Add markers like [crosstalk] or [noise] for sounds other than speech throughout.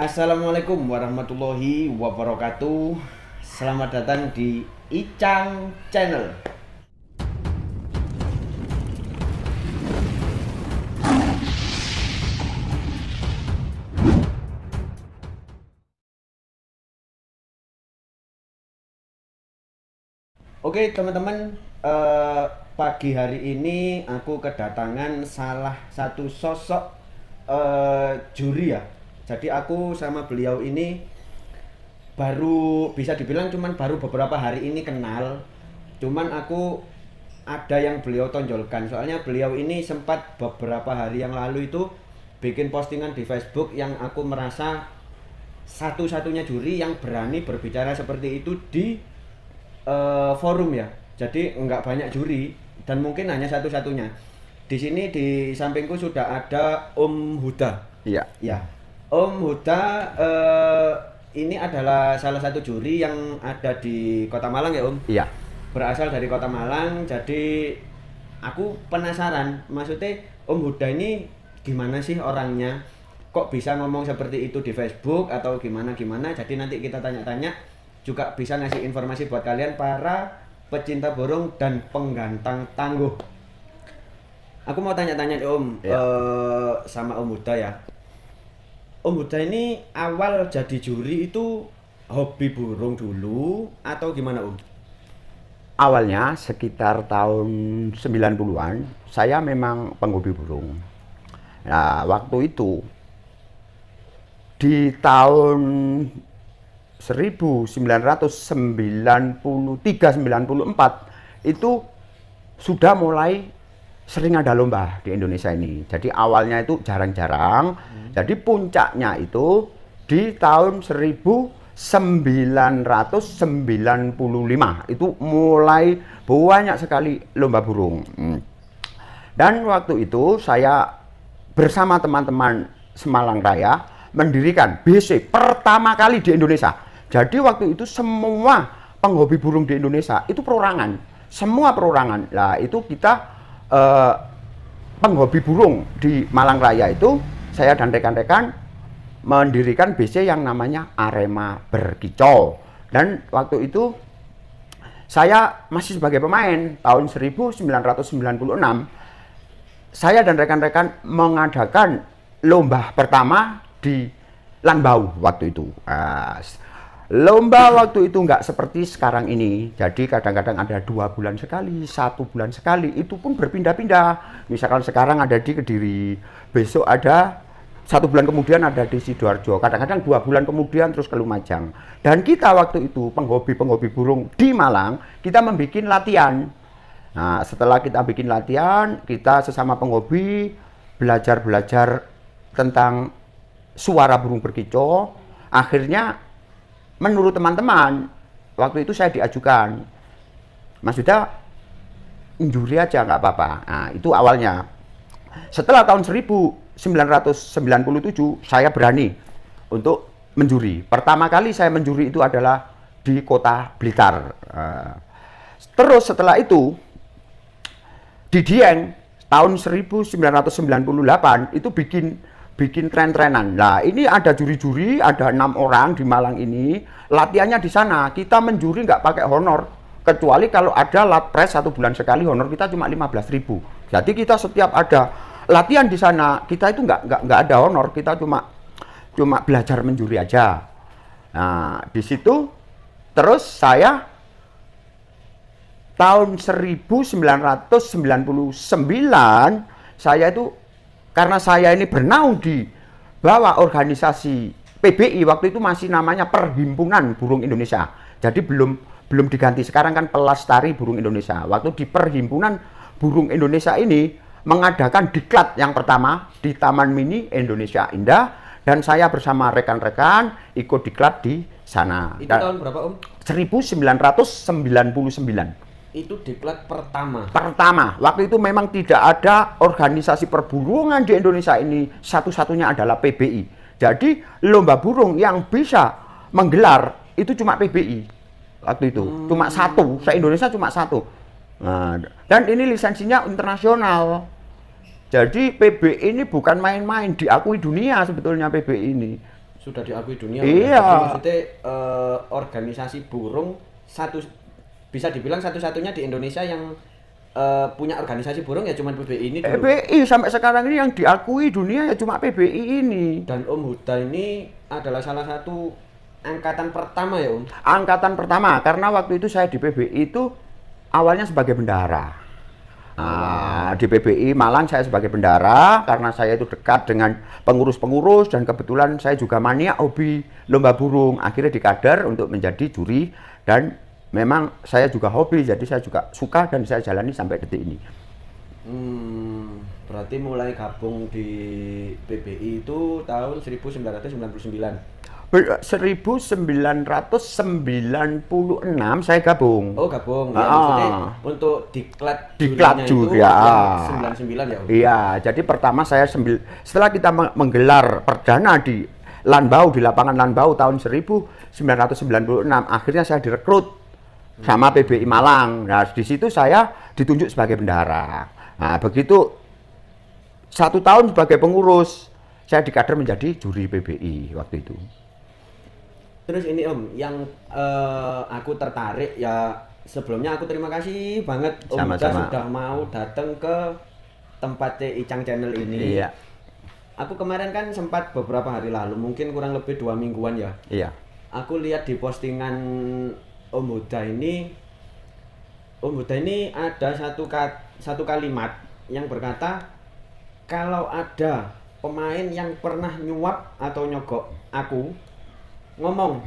Assalamualaikum warahmatullahi wabarakatuh Selamat datang di Icang Channel Oke teman-teman eh, Pagi hari ini aku kedatangan salah satu sosok eh, juri ya jadi aku sama beliau ini baru bisa dibilang cuman baru beberapa hari ini kenal cuman aku ada yang beliau tonjolkan soalnya beliau ini sempat beberapa hari yang lalu itu bikin postingan di Facebook yang aku merasa satu-satunya juri yang berani berbicara seperti itu di uh, forum ya jadi nggak banyak juri dan mungkin hanya satu-satunya di sini di sampingku sudah ada Om Huda iya ya Om Huda uh, ini adalah salah satu juri yang ada di Kota Malang ya Om? Iya. Berasal dari Kota Malang, jadi aku penasaran. Maksudnya Om Huda ini gimana sih orangnya? Kok bisa ngomong seperti itu di Facebook atau gimana-gimana? Jadi nanti kita tanya-tanya juga bisa ngasih informasi buat kalian para pecinta burung dan penggantang tangguh. Aku mau tanya-tanya Om ya. uh, sama Om Huda ya. Om oh, Huda ini awal jadi juri itu hobi burung dulu atau gimana Om? Um? Awalnya sekitar tahun 90-an saya memang penghobi burung. Nah, waktu itu di tahun 1993-94 itu sudah mulai sering ada lomba di Indonesia ini. Jadi awalnya itu jarang-jarang. Hmm. Jadi puncaknya itu di tahun 1995 itu mulai banyak sekali lomba burung. Hmm. Dan waktu itu saya bersama teman-teman Semalang Raya mendirikan BC pertama kali di Indonesia. Jadi waktu itu semua penghobi burung di Indonesia itu perorangan. Semua perorangan. Lah itu kita uh, penghobi burung di Malang Raya itu saya dan rekan-rekan mendirikan BC yang namanya Arema Berkicau dan waktu itu saya masih sebagai pemain tahun 1996 saya dan rekan-rekan mengadakan lomba pertama di Lanbau waktu itu. Uh, Lomba waktu itu nggak seperti sekarang ini. Jadi kadang-kadang ada dua bulan sekali, satu bulan sekali. Itu pun berpindah-pindah. Misalkan sekarang ada di Kediri, besok ada satu bulan kemudian ada di sidoarjo. Kadang-kadang dua bulan kemudian terus ke Lumajang. Dan kita waktu itu penghobi-penghobi burung di Malang, kita membuat latihan. Nah, setelah kita bikin latihan, kita sesama penghobi belajar-belajar tentang suara burung berkicau. Akhirnya menurut teman-teman waktu itu saya diajukan Mas Yuda injuri aja nggak apa-apa nah itu awalnya setelah tahun 1997 saya berani untuk menjuri pertama kali saya menjuri itu adalah di kota Blitar eh, terus setelah itu di Dieng tahun 1998 itu bikin bikin tren-trenan. Nah, ini ada juri-juri, ada enam orang di Malang ini. Latihannya di sana, kita menjuri nggak pakai honor. Kecuali kalau ada lapres satu bulan sekali, honor kita cuma 15 ribu. Jadi kita setiap ada latihan di sana, kita itu nggak nggak nggak ada honor, kita cuma cuma belajar menjuri aja. Nah, di situ terus saya tahun 1999 saya itu karena saya ini bernaung di bawah organisasi PBI waktu itu masih namanya Perhimpunan Burung Indonesia. Jadi belum belum diganti. Sekarang kan Pelastari Burung Indonesia. Waktu di Perhimpunan Burung Indonesia ini mengadakan diklat yang pertama di Taman Mini Indonesia Indah dan saya bersama rekan-rekan ikut diklat di sana. Itu tahun berapa, Om? 1999 itu diklat pertama. Pertama. Waktu itu memang tidak ada organisasi perburungan di Indonesia ini. Satu-satunya adalah PBI. Jadi lomba burung yang bisa menggelar itu cuma PBI waktu itu. Hmm. Cuma satu. Saya Indonesia cuma satu. Nah, dan ini lisensinya internasional. Jadi PBI ini bukan main-main, diakui dunia sebetulnya PBI ini. Sudah diakui dunia. Iya. Maksudnya eh, organisasi burung satu bisa dibilang satu-satunya di Indonesia yang uh, punya organisasi burung ya cuma PBI ini dulu. PBI sampai sekarang ini yang diakui dunia ya cuma PBI ini. Dan Om Huda ini adalah salah satu angkatan pertama ya Om. Angkatan pertama karena waktu itu saya di PBI itu awalnya sebagai bendara. Nah, di PBI Malang saya sebagai bendara karena saya itu dekat dengan pengurus-pengurus dan kebetulan saya juga mania hobi lomba burung. Akhirnya dikader untuk menjadi juri dan memang saya juga hobi jadi saya juga suka dan saya jalani sampai detik ini hmm, berarti mulai gabung di PBI itu tahun 1999 1996 saya gabung. Oh, gabung. Ya, ah. untuk diklat diklat juga. Itu 99 ah. ya. Iya, jadi pertama saya sembil, setelah kita menggelar perdana di Lanbau di lapangan Lanbau tahun 1996 akhirnya saya direkrut sama PBI Malang. Nah, di situ saya ditunjuk sebagai bendahara. Nah, begitu satu tahun sebagai pengurus, saya dikader menjadi juri PBI waktu itu. Terus ini Om, yang uh, aku tertarik ya sebelumnya aku terima kasih banget Om Sama -sama. sudah mau datang ke tempat Icang Channel ini. Iya. Aku kemarin kan sempat beberapa hari lalu, mungkin kurang lebih dua mingguan ya. Iya. Aku lihat di postingan Om Buddha ini Om Buddha ini ada satu kat, satu kalimat yang berkata kalau ada pemain yang pernah nyuap atau nyogok aku ngomong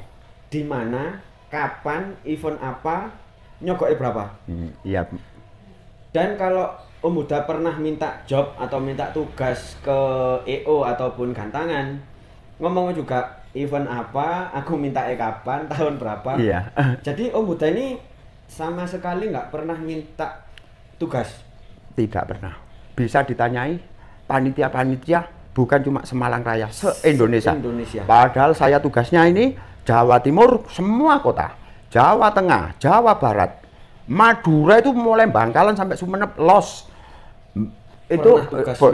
di mana, kapan, event apa, nyogoknya berapa. Hmm, iya. Dan kalau Om Buddha pernah minta job atau minta tugas ke EO ataupun gantangan, ngomong juga event apa, aku minta e kapan, [laughs] tahun berapa. Iya. [laughs] Jadi Om Buta ini sama sekali nggak pernah minta tugas. Tidak pernah. Bisa ditanyai panitia-panitia bukan cuma Semalang Raya, se-Indonesia. Indonesia. Padahal saya tugasnya ini Jawa Timur semua kota, Jawa Tengah, Jawa Barat. Madura itu mulai Bangkalan sampai Sumenep los. Itu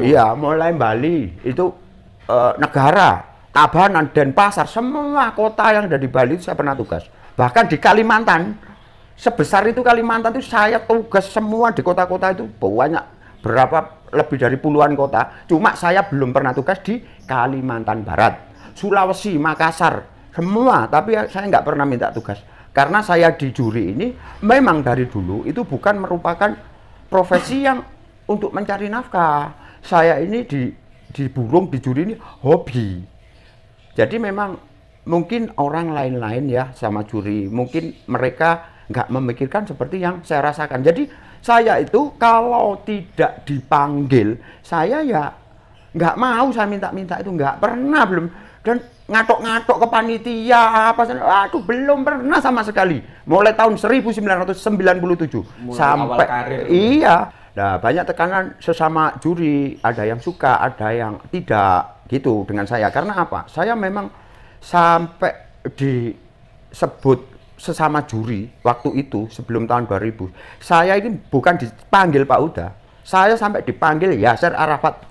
iya, mulai Bali itu uh, negara Tabanan, dan pasar semua kota yang ada di Bali itu saya pernah tugas. Bahkan di Kalimantan, sebesar itu Kalimantan itu saya tugas semua di kota-kota itu banyak berapa lebih dari puluhan kota. Cuma saya belum pernah tugas di Kalimantan Barat, Sulawesi, Makassar, semua. Tapi saya nggak pernah minta tugas karena saya di juri ini memang dari dulu itu bukan merupakan profesi yang untuk mencari nafkah. Saya ini di di burung di juri ini hobi. Jadi memang mungkin orang lain-lain ya sama juri, mungkin mereka nggak memikirkan seperti yang saya rasakan. Jadi saya itu kalau tidak dipanggil, saya ya nggak mau saya minta-minta itu nggak pernah belum dan ngatok-ngatok ke panitia apa aduh belum pernah sama sekali mulai tahun 1997 mulai sampai karir. iya nah banyak tekanan sesama juri ada yang suka ada yang tidak gitu dengan saya karena apa saya memang sampai disebut sesama juri waktu itu sebelum tahun 2000 saya ini bukan dipanggil Pak Uda saya sampai dipanggil Yasser Arafat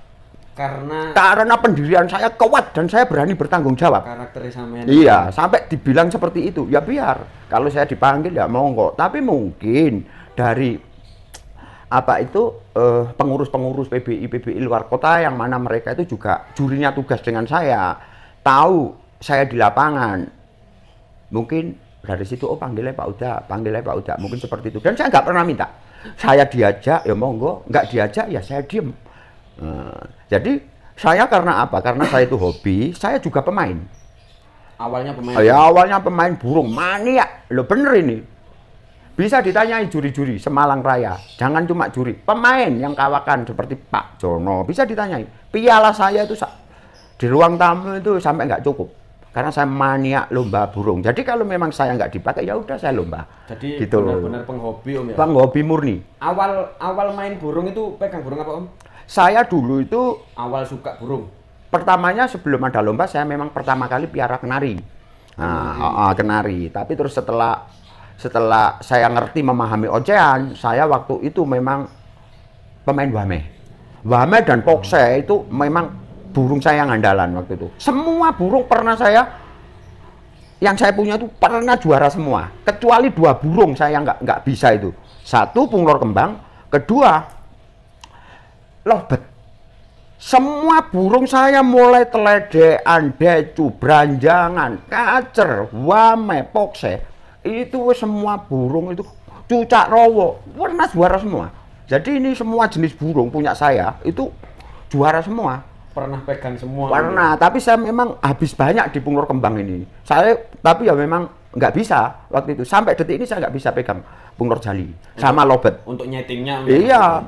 karena karena pendirian saya kuat dan saya berani bertanggung jawab karakter iya sampai dibilang seperti itu ya biar kalau saya dipanggil ya monggo tapi mungkin dari apa itu eh, pengurus-pengurus eh, PBI PBI luar kota yang mana mereka itu juga jurinya tugas dengan saya tahu saya di lapangan mungkin dari situ oh panggilnya Pak Uda panggilnya Pak Uda mungkin seperti itu dan saya nggak pernah minta saya diajak ya monggo nggak diajak ya saya diem hmm. jadi saya karena apa karena saya itu hobi saya juga pemain awalnya pemain ya awalnya pemain burung mania lo bener ini bisa ditanyai juri-juri Semalang Raya. Jangan cuma juri, pemain yang kawakan seperti Pak Jono bisa ditanyai. Piala saya itu di ruang tamu itu sampai nggak cukup karena saya maniak lomba burung. Jadi kalau memang saya nggak dipakai ya udah saya lomba. Jadi gitu benar-benar penghobi om ya. Penghobi murni. Awal awal main burung itu pegang burung apa om? Saya dulu itu awal suka burung. Pertamanya sebelum ada lomba saya memang pertama kali piara kenari. Nah, hmm. oh, oh, kenari. Tapi terus setelah setelah saya ngerti memahami ocehan, saya waktu itu memang pemain wame. Wame dan pokse itu memang burung saya yang andalan waktu itu. Semua burung pernah saya yang saya punya itu pernah juara semua, kecuali dua burung saya nggak nggak bisa itu. Satu punglor kembang, kedua lobet. Semua burung saya mulai teledean, becu, beranjangan, kacer, wame, pokse itu semua burung itu cucak rowo warna juara semua jadi ini semua jenis burung punya saya itu juara semua pernah pegang semua pernah gitu. tapi saya memang habis banyak di punglor kembang ini saya tapi ya memang nggak bisa waktu itu sampai detik ini saya nggak bisa pegang punglor jali untuk, sama lobet untuk nyetingnya iya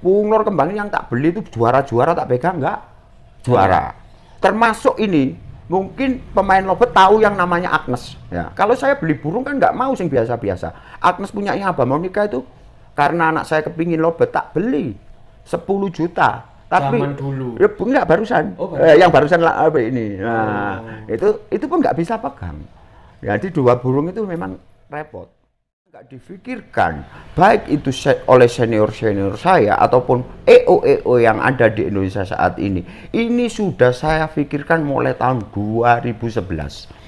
punglor kembang yang tak beli itu juara-juara tak pegang nggak juara iya. termasuk ini mungkin pemain lobet tahu yang namanya Agnes. Ya. Kalau saya beli burung kan nggak mau sing biasa-biasa. Agnes punya apa mau nikah itu karena anak saya kepingin lobet tak beli 10 juta. Tapi Zaman dulu. Ya, enggak barusan. Oh, barusan. Eh, yang barusan lah apa ini. Nah, oh. itu itu pun nggak bisa pegang. Jadi dua burung itu memang repot nggak difikirkan baik itu oleh senior-senior saya ataupun EO-EO e yang ada di Indonesia saat ini ini sudah saya pikirkan mulai tahun 2011